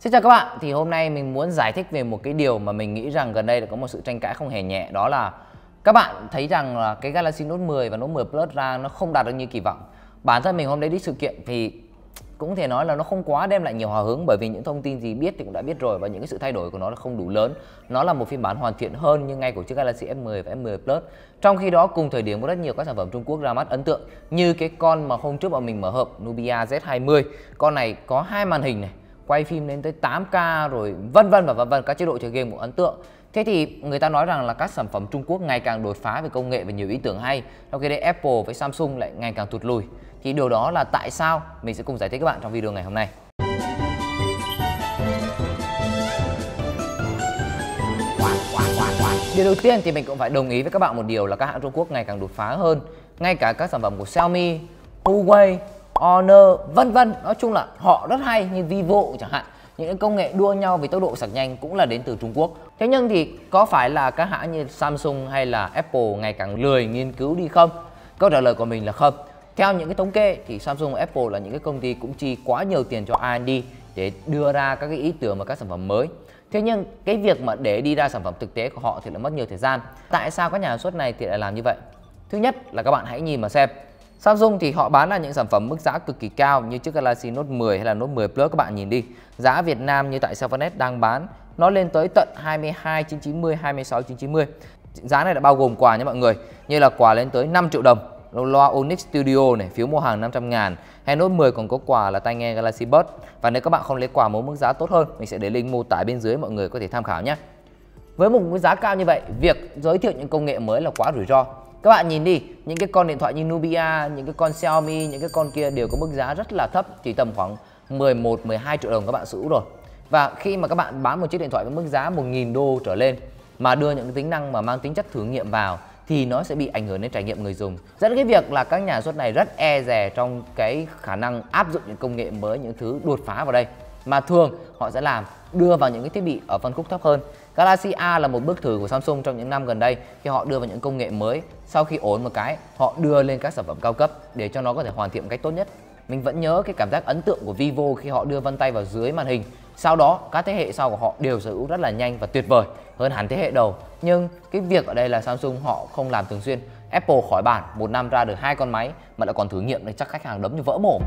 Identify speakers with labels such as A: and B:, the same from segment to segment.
A: Xin chào các bạn, thì hôm nay mình muốn giải thích về một cái điều mà mình nghĩ rằng gần đây là có một sự tranh cãi không hề nhẹ đó là các bạn thấy rằng là cái Galaxy Note 10 và Note 10 Plus ra nó không đạt được như kỳ vọng. Bản thân mình hôm đấy đi sự kiện thì cũng thể nói là nó không quá đem lại nhiều hòa hứng bởi vì những thông tin gì biết thì cũng đã biết rồi và những cái sự thay đổi của nó là không đủ lớn. Nó là một phiên bản hoàn thiện hơn nhưng ngay của chiếc Galaxy S10 và S10 Plus. Trong khi đó cùng thời điểm có rất nhiều các sản phẩm Trung Quốc ra mắt ấn tượng như cái con mà hôm trước bọn mình mở hộp Nubia Z20. Con này có hai màn hình này quay phim lên tới 8K rồi vân vân và vân vân các chế độ chơi game cũng ấn tượng. Thế thì người ta nói rằng là các sản phẩm Trung Quốc ngày càng đột phá về công nghệ và nhiều ý tưởng hay, trong khi đấy Apple với Samsung lại ngày càng tụt lùi. Thì điều đó là tại sao? Mình sẽ cùng giải thích các bạn trong video ngày hôm nay. Điều đầu tiên thì mình cũng phải đồng ý với các bạn một điều là các hãng Trung Quốc ngày càng đột phá hơn. Ngay cả các sản phẩm của Xiaomi, Huawei Honor vân vân nói chung là họ rất hay như Vivo chẳng hạn những cái công nghệ đua nhau về tốc độ sạc nhanh cũng là đến từ Trung Quốc thế nhưng thì có phải là các hãng như Samsung hay là Apple ngày càng lười nghiên cứu đi không câu trả lời của mình là không theo những cái thống kê thì Samsung và Apple là những cái công ty cũng chi quá nhiều tiền cho R&D để đưa ra các cái ý tưởng và các sản phẩm mới Thế nhưng cái việc mà để đi ra sản phẩm thực tế của họ thì lại mất nhiều thời gian. Tại sao các nhà sản xuất này thì lại làm như vậy? Thứ nhất là các bạn hãy nhìn mà xem Samsung thì họ bán là những sản phẩm mức giá cực kỳ cao như chiếc Galaxy Note 10 hay là Note 10 Plus các bạn nhìn đi. Giá Việt Nam như tại Savonet đang bán nó lên tới tận 22.990, 26.990. Giá này đã bao gồm quà nha mọi người, như là quà lên tới 5 triệu đồng loa Onyx Studio này, phiếu mua hàng 500 ngàn hay Note 10 còn có quà là tai nghe Galaxy Buds và nếu các bạn không lấy quà muốn mức giá tốt hơn mình sẽ để link mô tả bên dưới mọi người có thể tham khảo nhé với một mức giá cao như vậy việc giới thiệu những công nghệ mới là quá rủi ro các bạn nhìn đi những cái con điện thoại như Nubia những cái con Xiaomi những cái con kia đều có mức giá rất là thấp chỉ tầm khoảng 11 12 triệu đồng các bạn sử hữu rồi và khi mà các bạn bán một chiếc điện thoại với mức giá 1.000 đô trở lên mà đưa những tính năng mà mang tính chất thử nghiệm vào thì nó sẽ bị ảnh hưởng đến trải nghiệm người dùng dẫn cái việc là các nhà xuất này rất e rè trong cái khả năng áp dụng những công nghệ mới những thứ đột phá vào đây mà thường họ sẽ làm đưa vào những cái thiết bị ở phân khúc thấp hơn. Galaxy A là một bước thử của Samsung trong những năm gần đây khi họ đưa vào những công nghệ mới. Sau khi ổn một cái, họ đưa lên các sản phẩm cao cấp để cho nó có thể hoàn thiện một cách tốt nhất. Mình vẫn nhớ cái cảm giác ấn tượng của Vivo khi họ đưa vân tay vào dưới màn hình. Sau đó, các thế hệ sau của họ đều sở hữu rất là nhanh và tuyệt vời hơn hẳn thế hệ đầu. Nhưng cái việc ở đây là Samsung họ không làm thường xuyên. Apple khỏi bản, một năm ra được hai con máy mà lại còn thử nghiệm thì chắc khách hàng đấm như vỡ mồm.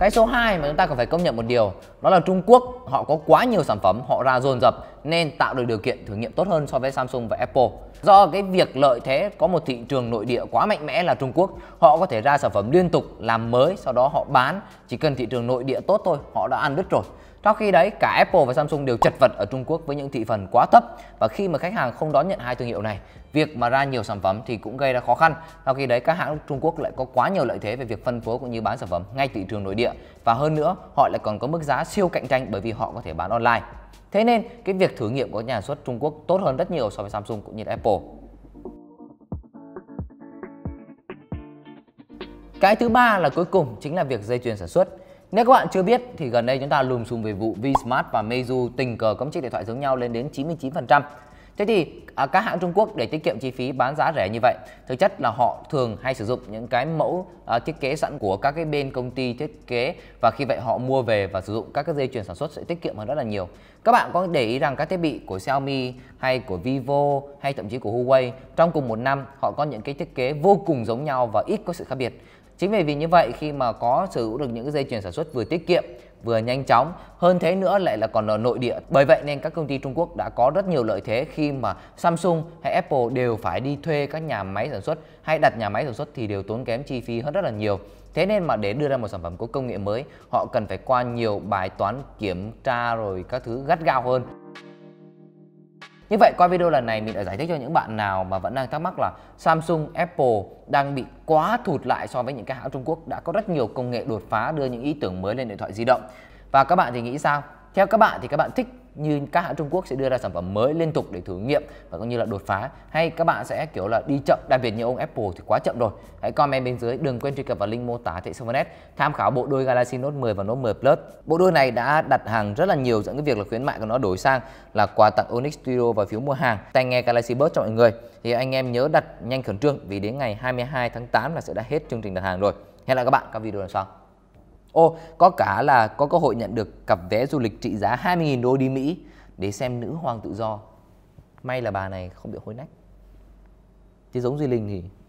A: Cái số 2 mà chúng ta cần phải công nhận một điều đó là Trung Quốc họ có quá nhiều sản phẩm họ ra dồn dập nên tạo được điều kiện thử nghiệm tốt hơn so với Samsung và Apple. Do cái việc lợi thế có một thị trường nội địa quá mạnh mẽ là Trung Quốc, họ có thể ra sản phẩm liên tục làm mới sau đó họ bán, chỉ cần thị trường nội địa tốt thôi, họ đã ăn đứt rồi. Trong khi đấy, cả Apple và Samsung đều chật vật ở Trung Quốc với những thị phần quá thấp và khi mà khách hàng không đón nhận hai thương hiệu này, việc mà ra nhiều sản phẩm thì cũng gây ra khó khăn. Trong khi đấy, các hãng Trung Quốc lại có quá nhiều lợi thế về việc phân phối cũng như bán sản phẩm ngay thị trường nội địa và hơn nữa, họ lại còn có mức giá siêu cạnh tranh bởi vì họ có thể bán online. Thế nên, cái việc thử nghiệm của nhà sản xuất Trung Quốc tốt hơn rất nhiều so với Samsung cũng như Apple. Cái thứ ba là cuối cùng chính là việc dây chuyền sản xuất. Nếu các bạn chưa biết thì gần đây chúng ta lùm xùm về vụ Vsmart và Meizu tình cờ cấm chiếc điện thoại giống nhau lên đến 99%. Thế thì à, các hãng Trung Quốc để tiết kiệm chi phí bán giá rẻ như vậy, thực chất là họ thường hay sử dụng những cái mẫu à, thiết kế sẵn của các cái bên công ty thiết kế và khi vậy họ mua về và sử dụng các cái dây chuyền sản xuất sẽ tiết kiệm hơn rất là nhiều. Các bạn có để ý rằng các thiết bị của Xiaomi hay của Vivo hay thậm chí của Huawei trong cùng một năm họ có những cái thiết kế vô cùng giống nhau và ít có sự khác biệt. Chính vì vì như vậy khi mà có sở hữu được những cái dây chuyền sản xuất vừa tiết kiệm vừa nhanh chóng hơn thế nữa lại là còn ở nội địa bởi vậy nên các công ty Trung Quốc đã có rất nhiều lợi thế khi mà Samsung hay Apple đều phải đi thuê các nhà máy sản xuất hay đặt nhà máy sản xuất thì đều tốn kém chi phí hơn rất là nhiều thế nên mà để đưa ra một sản phẩm có công nghệ mới họ cần phải qua nhiều bài toán kiểm tra rồi các thứ gắt gao hơn như vậy qua video lần này mình đã giải thích cho những bạn nào mà vẫn đang thắc mắc là Samsung, Apple đang bị quá thụt lại so với những cái hãng Trung Quốc đã có rất nhiều công nghệ đột phá đưa những ý tưởng mới lên điện thoại di động. Và các bạn thì nghĩ sao? Theo các bạn thì các bạn thích như các hãng Trung Quốc sẽ đưa ra sản phẩm mới liên tục để thử nghiệm và cũng như là đột phá hay các bạn sẽ kiểu là đi chậm đặc biệt như ông Apple thì quá chậm rồi hãy comment bên dưới đừng quên truy cập vào link mô tả thị Silvernet tham khảo bộ đôi Galaxy Note 10 và Note 10 Plus bộ đôi này đã đặt hàng rất là nhiều dẫn cái việc là khuyến mại của nó đổi sang là quà tặng Onyx Studio và phiếu mua hàng tai nghe Galaxy Buds cho mọi người thì anh em nhớ đặt nhanh khẩn trương vì đến ngày 22 tháng 8 là sẽ đã hết chương trình đặt hàng rồi hẹn lại các bạn các video lần sau Ô, có cả là có cơ hội nhận được cặp vé du lịch trị giá 20.000 đô đi Mỹ để xem nữ hoàng tự do. May là bà này không bị hối nách. Chứ giống Duy Linh thì